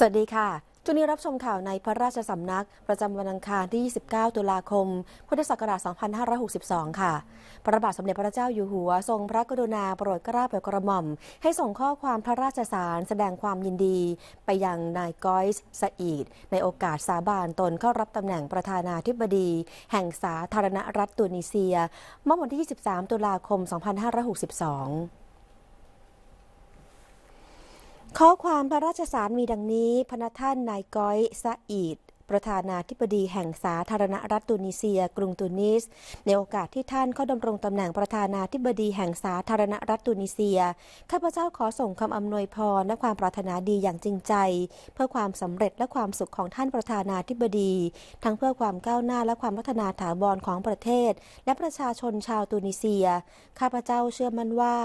สวัสดีค่ะช่วงนี้รับชมข่าวในพระราชสำนักประจำวันอังคารที่ 29 ตุลาคม พุทธศักราช 2562 ค่ะ พระบาทสมเด็จพระเจ้าอยู่หัวทรงพระกรุณาโปรดเกล้าโปรดกระหม่อม ให้ส่งข้อความพระราชสารแสดงความยินดี ไปยังนายกอยส์สอีด ในโอกาสสาบานตนเข้ารับตำแหน่งประธานาธิบดี แห่งสาธารณรัฐตุนิเซียเมื่อวันที่ 23 ตุลาคม 2562ข้อความพระราชสารมีดังนี้ พนัท่านนายก้อยซะอีดประธานาธิบดีแห่งสาธารณรัฐตุนิเซีย กรุงตุนิสในโอกาสที่ท่านเข้าดำรงตำแหน่งประธานาธิบดีแห่งสาธารณรัฐตุนิเซีย ข้าพเจ้าขอส่งคำอำนวยพรและความปรารถนาดีอย่างจริงใจ เพื่อความสำเร็จและความสุขของท่านประธานาธิบดี ทั้งเพื่อความก้าวหน้าและความพัฒนาถาวรของประเทศ และประชาชนชาวตุนิเซีย ข้าพเจ้าเชื่อมั่นว่า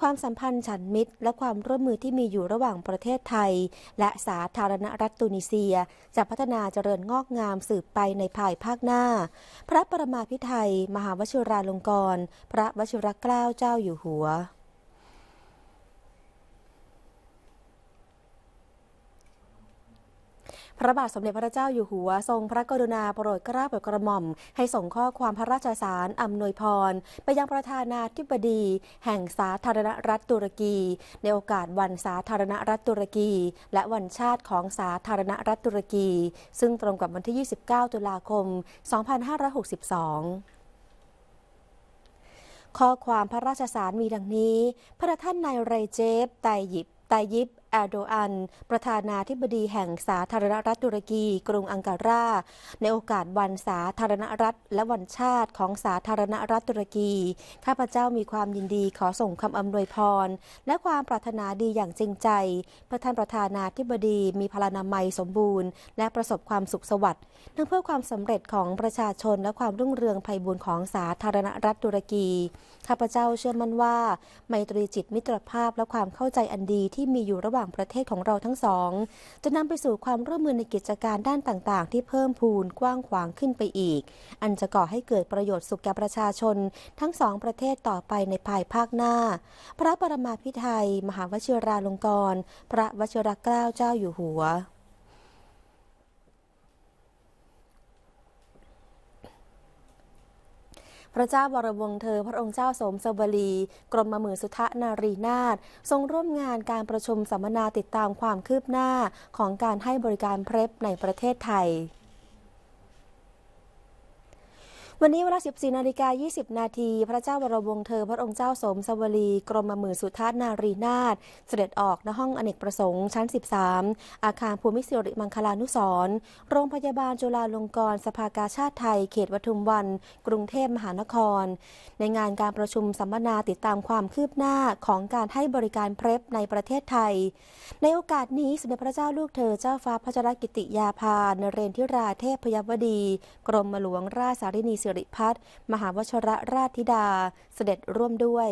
ความสัมพันธ์ฉันมิตร และความร่วมมือที่มีอยู่ระหว่างประเทศไทย และสาธารณรัฐตุนิเซียจะพัฒนาเจริญริญงอกงามสืบไปในภายภาคหน้า พระประมาพิไทยมหาวชิราลงกรณพระวชิรเกล้าเจ้าอยู่หัวพระบาทสมเด็จพระเจ้าอยู่หัวทรงพระกรุณาโปรดเกล้าโปรดกระหม่อม ให้ส่งข้อความพระราชสารอานวยพร ไปยังประธานาธิบดี แห่งสาธารณรัฐตุรกีในโอกาสวันสาธารณรัฐตุรกี และวันชาติของสาธารณรัฐตุรกี ซึ่งตรงกับวันที่ 29 ตุลาคม 2562 ข้อความพระราชสารมีดังนี้ พระท่านนายไรเจฟไตยิบไตยิบแอโดอันประธานาธิบดีแห่งสาธารณรัฐตุรกี กรุงอังการาในโอกาสวันสาธารณรัฐ และวันชาติของสาธารณรัฐตุรกี ข้าพเจ้ามีความยินดีขอส่งคำอำนวยพร และความปรารถนาดีอย่างจริงใจ่ระ่านประธานาธิบดีมีพลานามัยสมบูรณ์ และประสบความสุขสวัสดิ์ทั้งเพื่อความสำเร็จของประชาชนและความรุ่งเรืองไพบูรย์ของสาธารณรัฐตุรกี ข้าพเจ้าเชื่อมั่นว่าไมตรีจิตมิตรภาพและความเข้าใจอันดีที่มีอยู่ระหว่างว่างประเทศของเราทั้งสอง จะนำไปสู่ความร่วมมือในกิจการด้านต่างๆ ที่เพิ่มพูนกว้างขวางขึ้นไปอีก อันจะก่อให้เกิดประโยชน์สุขแก่ประชาชน ทั้งสองประเทศต่อไปในภายภาคหน้า พระปรมาภิไธยมหาวชิราลงกรณพระวชิรเกล้าเจ้าอยู่หัวพระเจ้าบรวงเธอพระองค์เจ้าสมสวรีกรมหมือสุทนารีนาถทรงร่วมงานการประชุมสัมมนาติดตามความคืบหน้าของการให้บริการเพลฟในประเทศไทยวันนี้เวลา 14 นาฬิกา 20 นาที พระเจ้า วรวงเธอ พระองค์เจ้าสม สวรี กรมหมื่นสุธานารีนาถเสด็จออก ณ ห้อง อเนกประสงค์ชั้น 13 อาคารภูมิศิริมังคลานุสรโรงพยาบาลจุฬาลงกรณ์สภากาชาติไทย เขตวัทุมวัน กรุงเทพมหานคร ในงานการประชุมสัมมนาติดตามความคืบหน้าของการให้บริการเพลฟในประเทศไทย ในโอกาสนี้สมเด็จพระเจ้าลูกเธอ เจ้าฟ้าพระจรกิติยาภานเรนทิราเทพพยวดี กรมหลวงราชสารินีิริพัฒน์มหาวชระราชธิดา เสด็จร่วมด้วย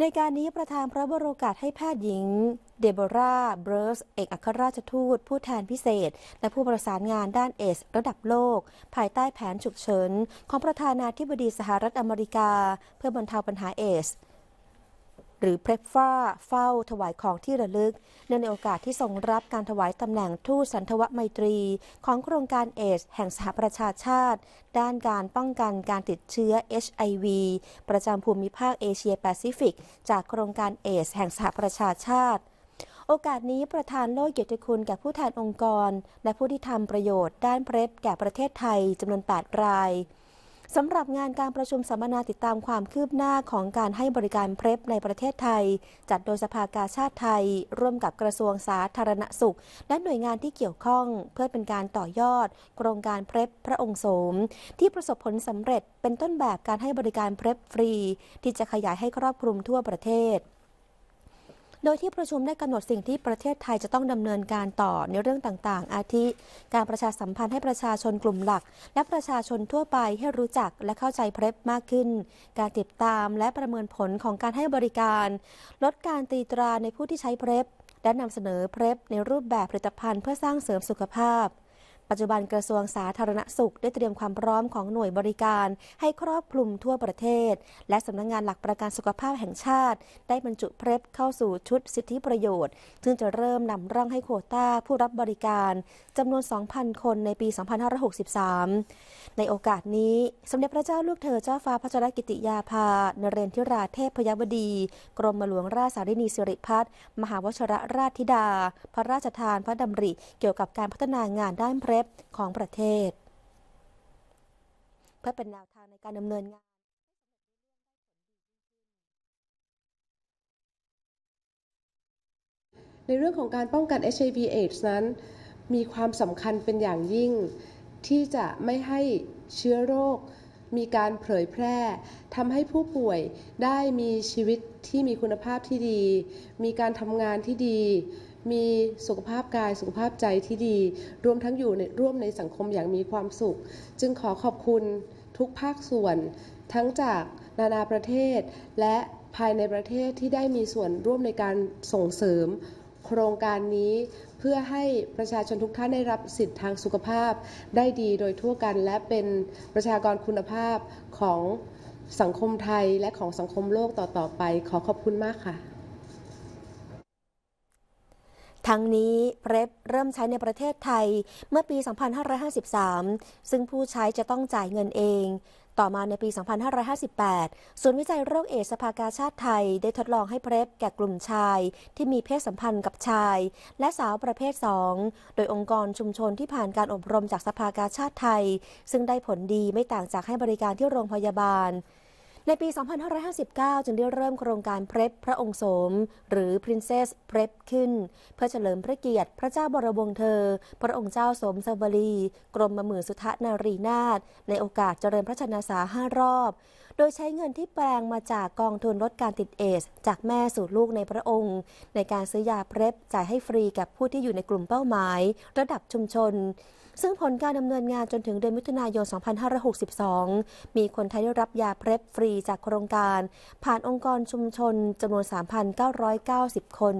ในการนี้ประธานพระบรมกาศให้แพทย์หญิง เดโบราเบรสเอกอัครราชทูต ผู้แทนพิเศษ และผู้ประสานงานด้านเอสระดับโลก ภายใต้แผนฉุกเฉิน ของประธานาธิบดีสหรัฐอเมริกา เพื่อบรรเทาปัญหาเอสหรือเพลฟฟ้าเฝ้า ถวายของที่ระลึกเนื่องในโอกาสที่ทรงรับการถวายตำแหน่งทูตสันทวไมตรี ของโครงการเอชแห่งสหประชาชาติ ด้านการป้องกันการติดเชื้อ HIV ประจำภูมิภาคเอเชียแปซิฟิก จากโครงการเอชแห่งสหประชาชาติ โอกาสนี้ประธานโลกเกียรติคุณแก่ผู้แทนองค์กร และผู้ที่ทำประโยชน์ด้านเพลฟแก่ประเทศไทยจำนวน8รายสำหรับงานการประชุมสัมมนาติดตามความคืบหน้าของการให้บริการเพลฟในประเทศไทย จัดโดยสภากาชาติไทยร่วมกับกระทรวงสาธารณสุข และหน่วยงานที่เกี่ยวข้องเพื่อเป็นการต่อยอด โครงการเพลฟพระองค์โสม ที่ประสบผลสำเร็จเป็นต้นแบบการให้บริการเพลฟฟรี ที่จะขยายให้ครอบคลุมทั่วประเทศโดยที่ประชุมได้กำหนดสิ่งที่ประเทศไทยจะต้องดำเนินการต่อในเรื่องต่างๆ อาทิ การประชาสัมพันธ์ให้ประชาชนกลุ่มหลักและประชาชนทั่วไปให้รู้จักและเข้าใจเพลฟมากขึ้น การติดตามและประเมินผลของการให้บริการ ลดการตีตราในผู้ที่ใช้เพลฟและนำเสนอเพลฟในรูปแบบผลิตภัณฑ์เพื่อสร้างเสริมสุขภาพปัจจุบันกระทรวงสาธารณสุข ได้เตรียมความพร้อมของหน่วยบริการ ให้ครอบคลุมทั่วประเทศ และสำนักงงานหลักประกันสุขภาพแห่งชาติ ได้บรรจุเพลฟเข้าสู่ชุดสิทธิประโยชน์ ซึ่งจะเริ่มนำร่องให้โคต้าผู้รับบริการจำนวน 2,000 คนในปี 2563 ในโอกาสนี้สมเด็จพระเจ้าลูกเธอเจ้าฟ้าพระชรกิติยาภา นเรนทิราเทพพยบดี กรมหลวงราชสารินีสิริพัฒ์มหาวชรราชธิดา พระราชทานพระดำริ เกี่ยวกับการพัฒนางานด้านเพลฟของประเทศ เพื่อเป็นแนวทางในการดำเนินงาน ในเรื่องของการป้องกัน HIV AIDS นั้นมีความสำคัญเป็นอย่างยิ่ง ที่จะไม่ให้เชื้อโรค มีการเผยแพร่ทำให้ผู้ป่วยได้มีชีวิตที่มีคุณภาพที่ดี มีการทำงานที่ดีมีสุขภาพกายสุขภาพใจที่ดี รวมทั้งอยู่ในร่วมในสังคมอย่างมีความสุข จึงขอขอบคุณทุกภาคส่วน ทั้งจากนานาประเทศ และภายในประเทศที่ได้มีส่วนร่วมในการส่งเสริม โครงการนี้ เพื่อให้ประชาชนทุกท่านได้รับสิทธิทางสุขภาพ ได้ดีโดยทั่วกันและเป็นประชากรคุณภาพของสังคมไทยและของสังคมโลกต่อๆไป ขอขอบคุณมากค่ะทั้งนี้เพ็บเริ่มใช้ในประเทศไทยเมื่อปี 2553 ซึ่งผู้ใช้จะต้องจ่ายเงินเอง ต่อมาในปี 2558 ศูนย์วิจัยโรคเอดสภากาชาติไทย ได้ทดลองให้เพ็บแก่กลุ่มชายที่มีเพศสัมพันธ์กับชาย และสาวประเภท 2 โดยองค์กรชุมชนที่ผ่านการอบรมจากสภากาชาติไทย ซึ่งได้ผลดีไม่ต่างจากให้บริการที่โรงพยาบาลในปี 2559 จึงได้เริ่มโครงการเพรพพระองค์สม หรือ Princess เพรพขึ้น เพื่อเฉลิมพระเกียรติพระเจ้าบรมวงศ์เธอ พระองค์เจ้าสมสวรี กรมมหมือสุทธนารีนาถในโอกาสเจริญพระชนสาห้ารอบโดยใช้เงินที่แปลงมาจากกองทุนลดการติดเอส จากแม่สู่ลูกในพระองค์ ในการซื้อยาเพ็บจ่ายให้ฟรีกับผู้ที่อยู่ในกลุ่มเป้าหมาย ระดับชุมชน ซึ่งผลการดำเนินงานจนถึงเดือนมิถุนายน 2562 มีคนไทยได้รับยาเพ็บฟรีจากโครงการ ผ่านองค์กรชุมชนจำนวน 3,990 คน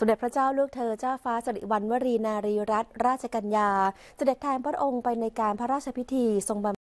สมเด็จพระเจ้าลูกเธอเจ้าฟ้าสิริวัณวรีนารีรัตนราชกัญญาเสด็จแทนพระองค์ไปในการพระราชพิธีทรงบำ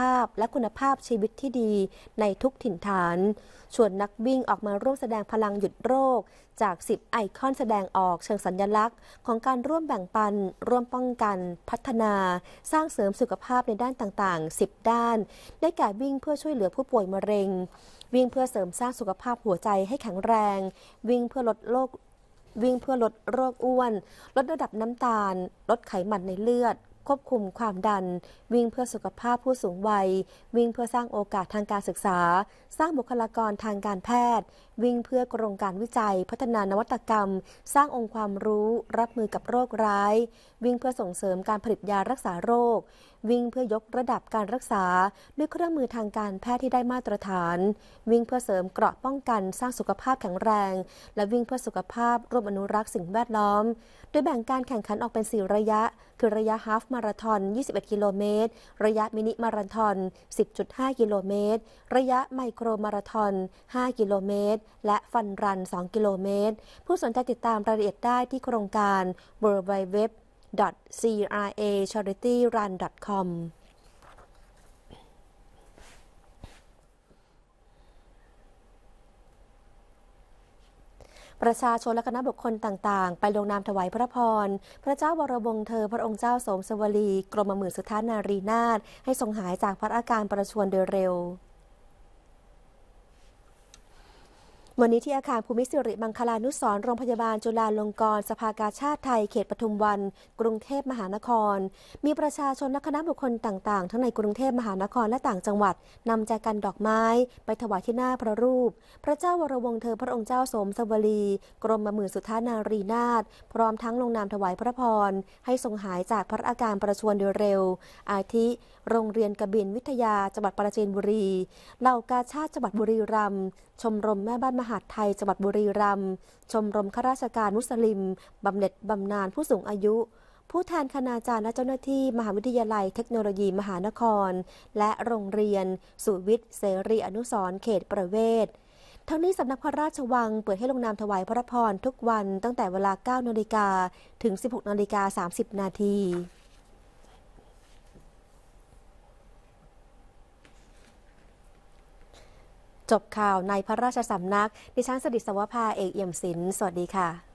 ภาพและคุณภาพชีวิตที่ดีในทุกถิ่นฐานชวนนักวิ่งออกมาร่วมแสดงพลังหยุดโรค จาก 10 ไอคอนแสดงออกเชิงสัญญลักษณ์ ของการร่วมแบ่งปัน ร่วมป้องกัน พัฒนา สร้างเสริมสุขภาพในด้านต่าง ๆ 10 ด้าน ได้แก่วิ่งเพื่อช่วยเหลือผู้ป่วยมะเร็ง วิ่งเพื่อเสริมสร้างสุขภาพหัวใจให้แข็งแรง วิ่งเพื่อลดโรควิ่งเพื่อลดโรคอ้วน ลดระดับน้ำตาลลดไขมันในเลือดควบคุมความดัน วิ่งเพื่อสุขภาพผู้สูงวัย วิ่งเพื่อสร้างโอกาสทางการศึกษา สร้างบุคลากรทางการแพทย์ วิ่งเพื่อโครงการวิจัยพัฒนานวัตกรรม สร้างองค์ความรู้ รับมือกับโรคร้าย วิ่งเพื่อส่งเสริมการผลิตยารักษาโรควิ่งเพื่อยกระดับการรักษาด้วยเครื่องมือทางการแพทย์ที่ได้มาตรฐาน วิ่งเพื่อเสริมเกราะป้องกันสร้างสุขภาพแข็งแรง และวิ่งเพื่อสุขภาพร่วมอนุรักษ์สิ่งแวดล้อมโดยแบ่งการแข่งขันออกเป็น 4 ระยะ คือระยะฮาฟมาราทอน 21 กิโลเมตร ระยะมินิมาราทอน 10.5 กิโลเมตรระยะไมโครมาราทอน 5กิโลเมตร และฟันรัน 2 กิโลเมตรผู้สนใจติดตามรายละเอียดได้ที่โครงการ w w w cracharityRun.com ประชาชนและคณะบุคคลต่างๆ ไปลงนามถวายพระพร พระเจ้าวรวงเธอพระองค์เจ้าสมสวรีกรมหมื่นสุทธานารีนาถให้ทรงหายจากพระอาการประชวนโดยเร็ววันนี้ที่อาคารภูมิสิริมังคลานุสรโรงพยาบาลจุฬาลงกรณ์สภากาชาติไทยเขตปทุมวัน กรุงเทพมหานคร มีประชาชนและคณะบุคคลต่างๆ ทั้งในกรุงเทพมหานครและต่างจังหวัด นำแจกันดอกไม้ไปถวายที่หน้าพระรูป พระเจ้าวรวงเธอพระองค์เจ้าสมสวรี กรมหมื่นสุธานารีนาถพร้อมทั้งลงนามถวายพระพรให้ทรงหายจากพระอาการประชวรโดยเร็ว อาทิโรงเรียน กบินวิทยา จังหวัดปราจีนบุรี เหล่ากาชาติจังหวัดบุรีรัมย์ ชมรมแม่บ้านมหาดไทยจังหวัดบุรีรัมย์ ชมรม ข้าราชการมุสลิมบำเหน็จบำนาญผู้สูงอายุ ผู้แทนคณาจารย์และเจ้าหน้าที่ มหาวิทยาลัยเทคโนโลยีมหานคร และโรงเรียน สุวิทย์ เสรีอนุสรเขตประเวศทั้งนี้สำนักพระราชวังเปิดให้ลงนามถวายพระพรทุกวันตั้งแต่เวลา9นาฬิกาถึง16นาฬิกา30นาทีจบข่าวในพระราชสำนักดิฉันสดิศวภาเอกเอี่ยมศิลป์สวัสดีค่ะ